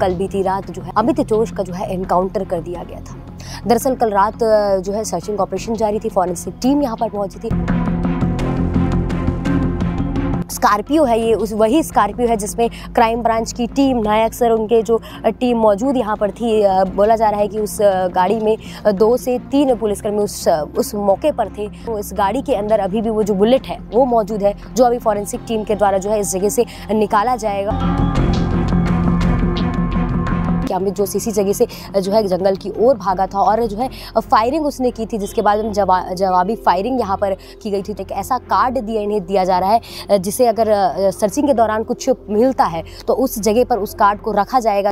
कल बीती रात जो है अमित जोश का जो है एनकाउंटर कर दिया गया था दरअसल कल रात जो है सर्चिंग ऑपरेशन जारी थी फॉरेंसिक टीम यहाँ पर पहुंची थी स्कॉर्पियो है ये उस वही स्कॉर्पियो है जिसमें क्राइम ब्रांच की टीम नायक सर उनके जो टीम मौजूद यहाँ पर थी बोला जा रहा है कि उस गाड़ी में दो से तीन पुलिसकर्मी उस उस मौके पर थे तो इस गाड़ी के अंदर अभी भी वो जो बुलेट है वो मौजूद है जो अभी फॉरेंसिक टीम के द्वारा जो है इस जगह से निकाला जाएगा अमित जो इसी जगह से जो है जंगल की ओर भागा था और जो है फायरिंग उसने की थी जिसके बाद जवाबी फायरिंग यहाँ पर की गई थी तो एक ऐसा कार्ड दिया इन्हें दिया जा रहा है जिसे अगर सर्चिंग के दौरान कुछ मिलता है तो उस जगह पर उस कार्ड को रखा जाएगा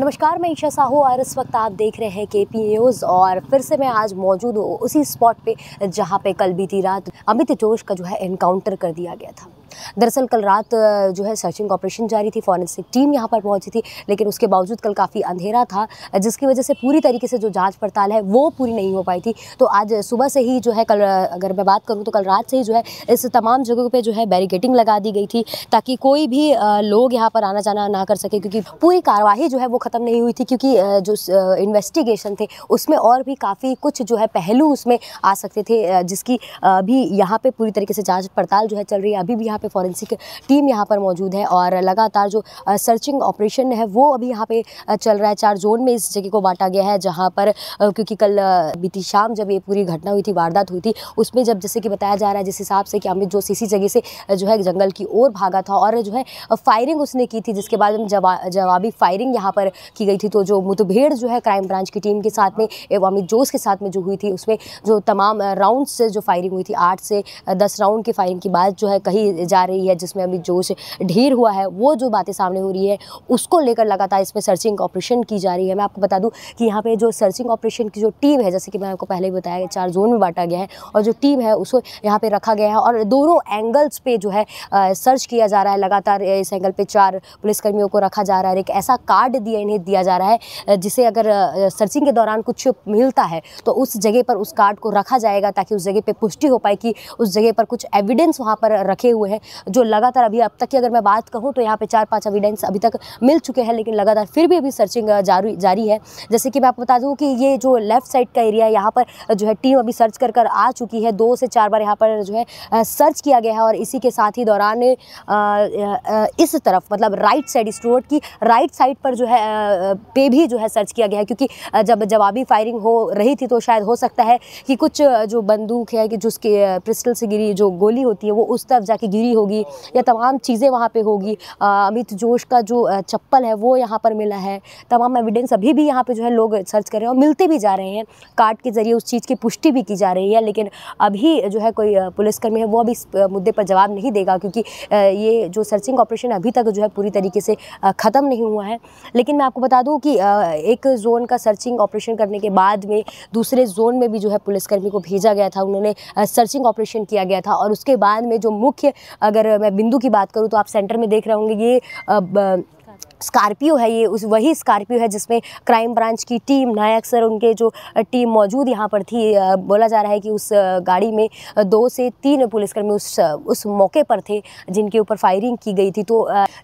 नमस्कार मैं ईशा साहू और इस वक्त आप देख रहे हैं के पी न्यूज़ और फिर से मैं आज मौजूद हूँ उसी स्पॉट पे जहाँ पे कल बीती रात अमित जोश का जो है एनकाउंटर कर दिया गया था दरअसल कल रात जो है सर्चिंग ऑपरेशन जारी थी फॉरेंसिक टीम यहाँ पर पहुँची थी लेकिन उसके बावजूद कल काफ़ी अंधेरा था जिसकी वजह से पूरी तरीके से जो जाँच पड़ताल है वो पूरी नहीं हो पाई थी तो आज सुबह से ही जो है कल अगर मैं बात करूँ तो कल रात से ही जो है इस तमाम जगहों पर जो है बैरिकेटिंग लगा दी गई थी ताकि कोई भी लोग यहाँ पर आना जाना ना कर सके क्योंकि पूरी कार्रवाई जो है वो ख़त्म नहीं हुई थी क्योंकि जो इन्वेस्टिगेशन थे उसमें और भी काफ़ी कुछ जो है पहलू उसमें आ सकते थे जिसकी भी यहाँ पे पूरी तरीके से जांच पड़ताल जो है चल रही है अभी भी यहाँ यहाँ पे फॉरेंसिक टीम यहाँ पर मौजूद है और लगातार जो सर्चिंग ऑपरेशन है वो अभी यहाँ पे चल रहा है चार जोन में इस जगह को बांटा गया है जहाँ पर क्योंकि कल बीती शाम जब ये पूरी घटना हुई थी वारदात हुई थी उसमें जब जैसे कि बताया जा रहा है जिस हिसाब से कि अमित जोश इसी जगह से जो है जंगल की ओर भागा था और जो है फायरिंग उसने की थी जिसके बाद जवाबी फायरिंग यहाँ पर की गई थी तो जो मुठभेड़ जो है क्राइम ब्रांच की टीम के साथ में एवं अमित जोश के साथ में जो हुई थी उसमें जो तमाम राउंड से जो फायरिंग हुई थी आठ से दस राउंड की फायरिंग के बाद जो है कहीं जा रही है जिसमें अभी जोश ढेर हुआ है वो जो बातें सामने हो रही है उसको लेकर लगातार इसमें सर्चिंग ऑपरेशन की जा रही है मैं आपको बता दूँ कि यहाँ पर जो सर्चिंग ऑपरेशन की जो टीम है जैसे कि मैंने आपको पहले ही बताया चार जोन में बांटा गया है और जो टीम है उसको यहाँ पर रखा गया है और दोनों एंगल्स पर जो है सर्च किया जा रहा है लगातार इस एंगल पर चार पुलिसकर्मियों को रखा जा रहा है एक ऐसा कार्ड दिया इन्हें दिया जा रहा है जिसे अगर सर्चिंग के दौरान कुछ मिलता है तो उस जगह पर उस कार्ड को रखा जाएगा ताकि उस जगह पर पुष्टि हो पाए कि उस जगह पर कुछ एविडेंस वहाँ पर रखे हुए हैं हैं जो लगातार अभी अब तक की अगर मैं बात कहूँ तो यहाँ पर चार पाँच एविडेंस अभी तक मिल चुके हैं लेकिन लगातार फिर भी अभी सर्चिंग जारी जारी है जैसे कि मैं आपको बता दूँ कि ये जो लेफ्ट साइड का एरिया है यहाँ पर जो है टीम अभी सर्च कर कर आ चुकी है दो से चार बार यहाँ पर जो है सर्च किया गया है और इसी के साथ ही दौरान इस तरफ मतलब राइट साइड इस रोड की राइट साइड पर जो है पे भी जो है सर्च किया गया है क्योंकि जब जवाबी फायरिंग हो रही थी तो शायद हो सकता है कि कुछ जो बंदूक है कि जिसके पिस्टल से गिरी जो गोली होती है वो उस तरफ जाके गिरी मूवी होगी या तमाम चीज़ें वहाँ पे होगी अमित जोश का जो चप्पल है वो यहाँ पर मिला है तमाम एविडेंस अभी भी यहाँ पे जो है लोग सर्च कर रहे हैं और मिलते भी जा रहे हैं कार्ड के ज़रिए उस चीज़ की पुष्टि भी की जा रही है लेकिन अभी जो है कोई पुलिसकर्मी है वो अभी इस मुद्दे पर जवाब नहीं देगा क्योंकि ये जो सर्चिंग ऑपरेशन अभी तक जो है पूरी तरीके से ख़त्म नहीं हुआ है लेकिन मैं आपको बता दूँ कि एक जोन का सर्चिंग ऑपरेशन करने के बाद में दूसरे जोन में भी जो है पुलिसकर्मी को भेजा गया था उन्होंने सर्चिंग ऑपरेशन किया गया था और उसके बाद में जो मुख्य अगर मैं बिंदु की बात करूँ तो आप सेंटर में देख रहे होंगे ये स्कॉर्पियो है ये उस वही स्कॉर्पियो है जिसमें क्राइम ब्रांच की टीम नायक सर उनके जो टीम मौजूद यहाँ पर थी बोला जा रहा है कि उस गाड़ी में दो से तीन पुलिसकर्मी उस उस मौके पर थे जिनके ऊपर फायरिंग की गई थी तो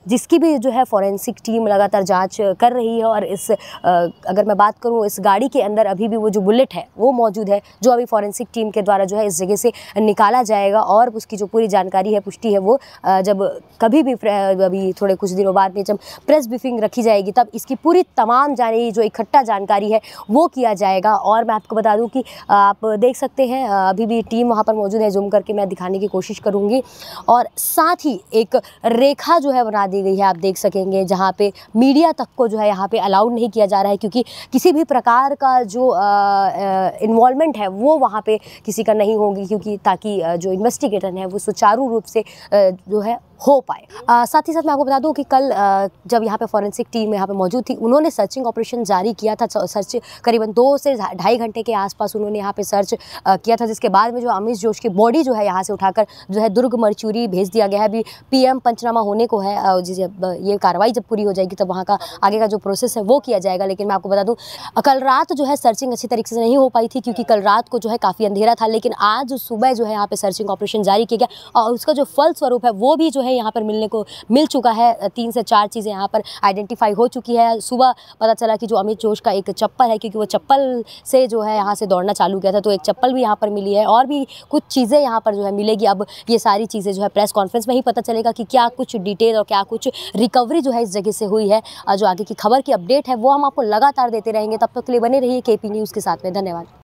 जिसकी भी जो है फॉरेंसिक टीम लगातार जाँच कर रही है और इस अगर मैं बात करूँ इस गाड़ी के अंदर अभी भी वो जो बुलेट है वो मौजूद है जो अभी फॉरेंसिक टीम के द्वारा जो है इस जगह से निकाला जाएगा और उसकी जो पूरी जानकारी है पुष्टि है वो जब कभी भी अभी थोड़े कुछ दिनों बाद में जब प्रेस ब्रीफिंग रखी जाएगी तब इसकी पूरी तमाम जाने जो इकट्ठा जानकारी है वो किया जाएगा और मैं आपको बता दूँ कि आप देख सकते हैं अभी भी टीम वहाँ पर मौजूद है जूम करके मैं दिखाने की कोशिश करूँगी और साथ ही एक रेखा जो है बना दी गई है आप देख सकेंगे जहाँ पर मीडिया तक को जो है यहाँ पर अलाउड नहीं किया जा रहा है क्योंकि किसी भी प्रकार का जो इन्वॉल्वमेंट है वो वहाँ पे किसी का नहीं होगी क्योंकि ताकि जो इन्वेस्टिगेटर है वो सुचारू रूप से जो है हो पाए आ, साथ ही साथ मैं आपको बता दूं कि कल आ, जब यहाँ पे फॉरेंसिक टीम यहाँ पे मौजूद थी उन्होंने सर्चिंग ऑपरेशन जारी किया था सर्च करीबन दो से ढाई घंटे के आसपास उन्होंने यहाँ पे सर्च आ, किया था जिसके बाद में जो अमित जोश की बॉडी जो है यहाँ से उठाकर जो है दुर्ग मरचूरी भेज दिया गया है अभी पीएम पंचनामा होने को है जब ये कार्रवाई जब पूरी हो जाएगी तब वहाँ का आगे का जो प्रोसेस है वो किया जाएगा लेकिन मैं आपको बता दूँ कल रात जो है सर्चिंग अच्छी तरीके से नहीं हो पाई थी क्योंकि कल रात को जो है काफ़ी अंधेरा था लेकिन आज सुबह जो है यहाँ पे सर्चिंग ऑपरेशन जारी किया गया और उसका जो फलस्वरूप है वो भी जो है यहाँ पर मिलने को मिल चुका है तीन से चार चीज़ें यहाँ पर आइडेंटिफाई हो चुकी है सुबह पता चला कि जो अमित जोश का एक चप्पल है क्योंकि वो चप्पल से जो है यहाँ से दौड़ना चालू किया था तो एक चप्पल भी यहाँ पर मिली है और भी कुछ चीज़ें यहाँ पर जो है मिलेगी अब ये सारी चीज़ें जो है प्रेस कॉन्फ्रेंस में ही पता चलेगा कि क्या कुछ डिटेल और क्या कुछ रिकवरी जो है इस जगह से हुई है जो आगे की खबर की अपडेट है वो हम आपको लगातार देते रहेंगे तब तक के लिए बने रहिए के न्यूज़ के साथ में धन्यवाद